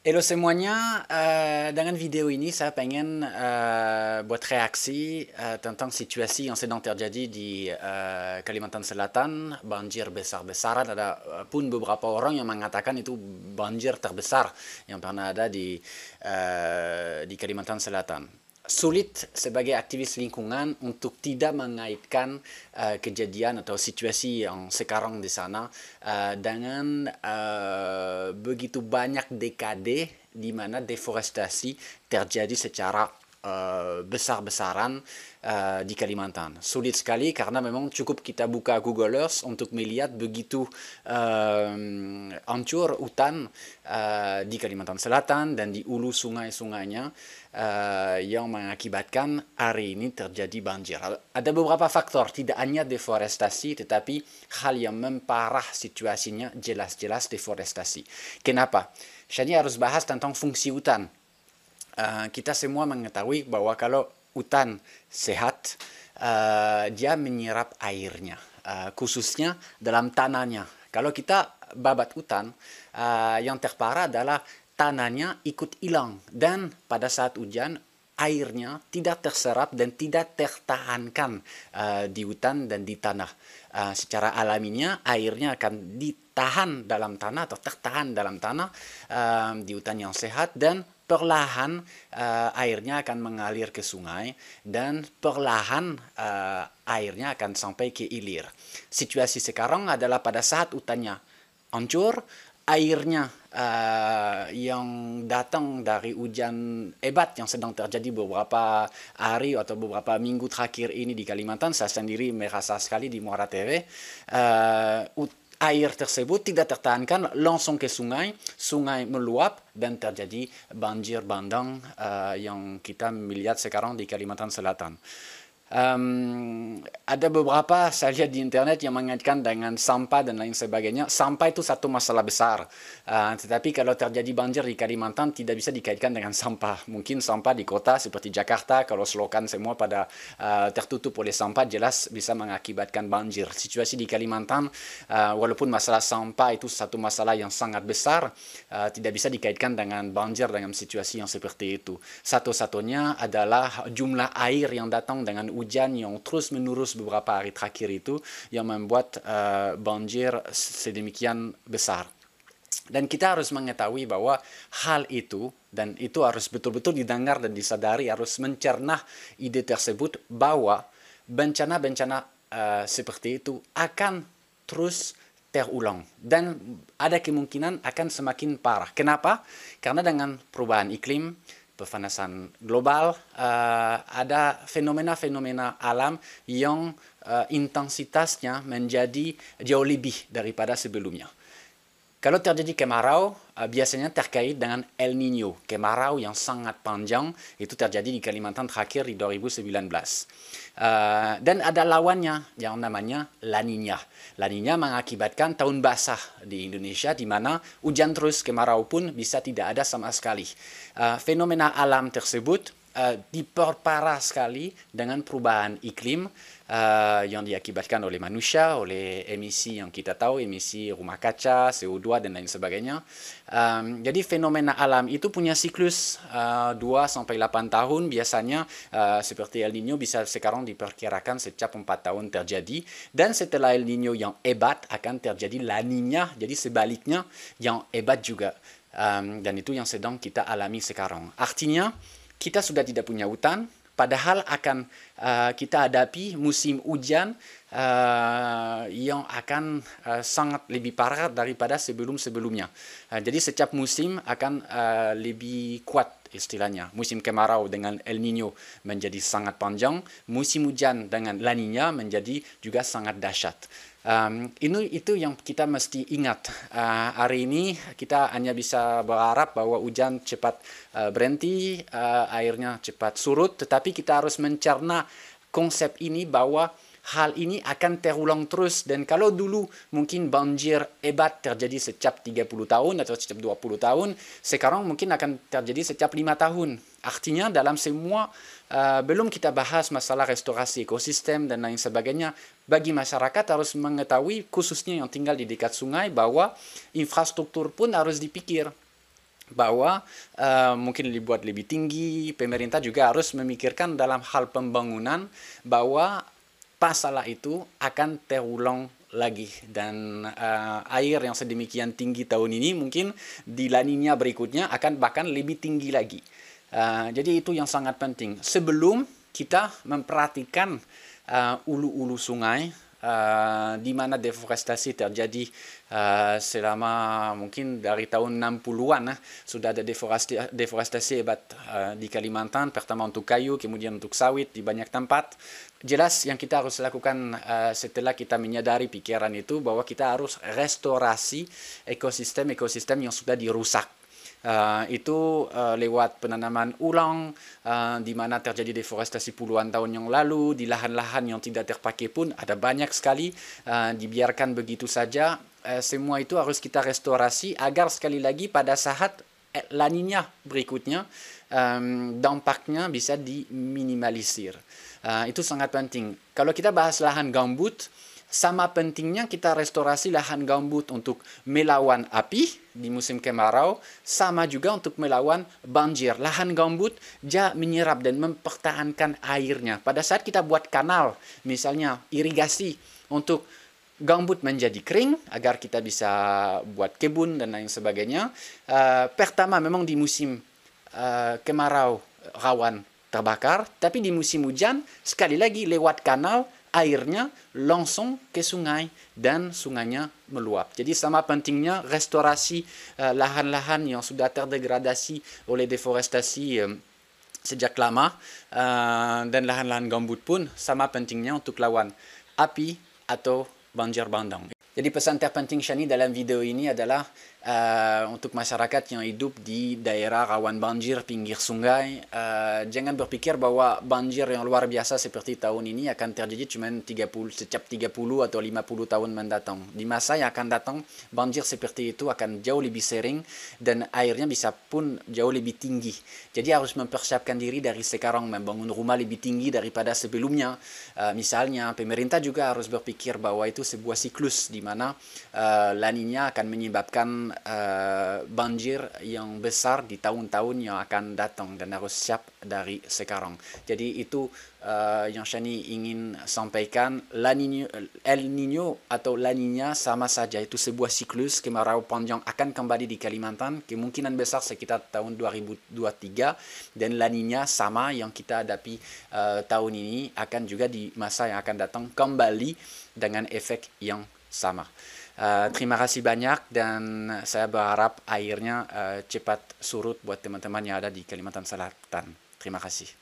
Hello semuanya, uh, dengan video ini saya pengen uh, buat reaksi uh, tentang euh, situasi yang terjadi di Kalimantan Selatan, banjir besar besar Ada euh, pun beberapa orang yang mengatakan itu banjir terbesar yang pernah ada di di Kalimantan euh, Selatan. sulit sebagai aktivis lingkungan untuk tidak mengaitkan uh, kejadian atau situasi yang sekarang di sana uh, dengan uh, begitu banyak dekade di mana deforestasi terjadi secara uh, besar-besaran uh, di Kalimantan. Sulit sekali karena memang cukup kita buka Google Earth untuk melihat begitu uh, hancur hutan uh, di Kalimantan Selatan dan di ulu sungai-sungainya uh, yang mengakibatkan hari ini terjadi banjir. Ada beberapa faktor, tidak hanya deforestasi tetapi hal yang memparah situasinya jelas-jelas deforestasi. Kenapa? Jadi harus bahas tentang fungsi hutan Ah, kita semua mengetahui bahwa kalau hutan sehat, uh, dia menyerap airnya, uh, khususnya dalam tanahnya. Kalau kita babat hutan, uh, yang terparah adalah tanahnya ikut hilang dan pada saat hujan airnya tidak terserap dan tidak tertahankan uh, di hutan dan di tanah. Uh, secara alaminya airnya akan ditahan tahan dalam tanah atau tertahan dalam tanah uh, di hutan yang sehat dan perlahan uh, airnya akan mengalir ke sungai dan perlahan uh, airnya akan sampai ke ilir. Situasi sekarang adalah pada saat hutannya hancur, airnya uh, yang datang dari hujan hebat yang sedang terjadi beberapa hari atau beberapa minggu terakhir ini di Kalimantan, saya sendiri merasa sekali di Muara TV, uh, air tersebut tidak tertahankan langsung ke sungai, sungai meluap dan terjadi banjir bandang uh, yang kita melihat sekarang di Kalimantan Selatan. Um, ada beberapa saja di internet yang mengaitkan dengan sampah dan lain sebagainya. Sampah itu satu masalah besar. Uh, tetapi kalau terjadi banjir di Kalimantan tidak bisa dikaitkan dengan sampah. Mungkin sampah di kota seperti Jakarta kalau selokan semua pada uh, tertutup oleh sampah jelas bisa mengakibatkan banjir. Situasi di Kalimantan uh, walaupun masalah sampah itu satu masalah yang sangat besar uh, tidak bisa dikaitkan dengan banjir dengan situasi yang seperti itu. Satu-satunya adalah jumlah air yang datang dengan hujan yang terus menerus beberapa hari terakhir itu yang membuat uh, banjir sedemikian besar. Dan kita harus mengetahui bahwa hal itu dan itu harus betul-betul didengar dan disadari harus mencerna ide tersebut bahwa bencana-bencana uh, seperti itu akan terus terulang dan ada kemungkinan akan semakin parah. Kenapa? Karena dengan perubahan iklim, pemanasan global, uh, ada fenomena-fenomena alam yang uh, intensitasnya menjadi jauh lebih daripada sebelumnya. Kalau terjadi kemarau, eh, biasanya terkait dengan El Nino. Kemarau yang sangat panjang itu terjadi di Kalimantan terakhir di 2019. Uh, eh, dan ada lawannya yang namanya La Nina. La Nina mengakibatkan tahun basah di Indonesia di mana hujan terus kemarau pun bisa tidak ada sama sekali. Uh, fenomena alam tersebut Eh, diperparah sekali dengan perubahan iklim uh, yang diakibatkan oleh manusia, oleh emisi yang kita tahu, emisi rumah kaca, CO2 dan lain sebagainya. Um, jadi fenomena alam itu punya siklus uh, eh, 2 sampai 8 tahun biasanya uh, seperti El Nino bisa sekarang diperkirakan setiap 4 tahun terjadi dan setelah El Nino yang hebat akan terjadi La Nina, jadi sebaliknya yang hebat juga. Um, dan itu yang sedang kita alami sekarang. Artinya kita sudah tidak punya hutan, padahal akan uh, kita hadapi musim hujan uh, yang akan uh, sangat lebih parah daripada sebelum-sebelumnya. Uh, jadi setiap musim akan uh, lebih kuat istilahnya. Musim kemarau dengan El Nino menjadi sangat panjang, musim hujan dengan La Nina menjadi juga sangat dahsyat. Um, ini itu yang kita mesti ingat. Uh, hari ini kita hanya bisa berharap bahwa hujan cepat uh, berhenti, uh, airnya cepat surut, tetapi kita harus mencerna konsep ini bahwa hal ini akan terulang terus dan kalau dulu mungkin banjir hebat terjadi setiap 30 tahun atau setiap 20 tahun, sekarang mungkin akan terjadi setiap 5 tahun. Artinya dalam semua uh, belum kita bahas masalah restorasi ekosistem dan lain sebagainya. Bagi masyarakat harus mengetahui khususnya yang tinggal di dekat sungai bahwa infrastruktur pun harus dipikir bahwa uh, mungkin dibuat lebih tinggi. Pemerintah juga harus memikirkan dalam hal pembangunan bahwa Pasalah itu akan terulang lagi dan uh, air yang sedemikian tinggi tahun ini mungkin di laninya berikutnya akan bahkan lebih tinggi lagi. Uh, jadi itu yang sangat penting. Sebelum kita memperhatikan eh, ulu-ulu uh, ulu -ulu sungai, uh, di mana deforestasi terjadi uh, selama mungkin dari tahun 60-an uh, eh, sudah ada deforestasi, deforestasi hebat uh, di Kalimantan pertama untuk kayu kemudian untuk sawit di banyak tempat jelas yang kita harus lakukan uh, setelah kita menyadari pikiran itu bahwa kita harus restorasi ekosistem-ekosistem yang sudah dirusak uh, itu uh, lewat penanaman ulang uh, di mana terjadi deforestasi puluhan tahun yang lalu di lahan-lahan yang tidak terpakai pun ada banyak sekali uh, dibiarkan begitu saja uh, semua itu harus kita restorasi agar sekali lagi pada saat laninya berikutnya um, dampaknya bisa diminimalisir. Uh, itu sangat penting. Kalau kita bahas lahan gambut, sama pentingnya kita restorasi lahan gambut untuk melawan api di musim kemarau, sama juga untuk melawan banjir. Lahan gambut dia menyerap dan mempertahankan airnya. Pada saat kita buat kanal, misalnya irigasi untuk gambut menjadi kering agar kita bisa buat kebun dan lain sebagainya. Uh, pertama memang di musim uh, kemarau rawan terbakar, tapi di musim hujan sekali lagi lewat kanal airnya langsung ke sungai dan sungainya meluap. Jadi sama pentingnya restorasi eh, lahan-lahan uh, yang sudah terdegradasi oleh deforestasi um, sejak lama uh, dan lahan-lahan gambut pun sama pentingnya untuk lawan api atau banjir bandang. Jadi pesan terpenting Shani dalam video ini adalah uh, untuk masyarakat yang hidup di daerah rawan banjir pinggir sungai uh, jangan berpikir bahwa banjir yang luar biasa seperti tahun ini akan terjadi cuma 30 setiap 30 atau 50 tahun mendatang di masa yang akan datang banjir seperti itu akan jauh lebih sering dan airnya bisa pun jauh lebih tinggi jadi harus mempersiapkan diri dari sekarang membangun rumah lebih tinggi daripada sebelumnya uh, misalnya pemerintah juga harus berpikir bahwa itu sebuah siklus di mana uh, laninya akan menyebabkan uh, banjir yang besar di tahun-tahun yang akan datang dan harus siap dari sekarang. Jadi itu uh, yang Shani ingin sampaikan. La Nino, El Nino atau La Nina sama saja itu sebuah siklus kemarau panjang akan kembali di Kalimantan kemungkinan besar sekitar tahun 2023 dan La Nina sama yang kita hadapi uh, tahun ini akan juga di masa yang akan datang kembali dengan efek yang sama. Eh, terima kasih banyak dan saya berharap airnya uh, eh, cepat surut buat teman-teman yang ada di Kalimantan Selatan. Terima kasih.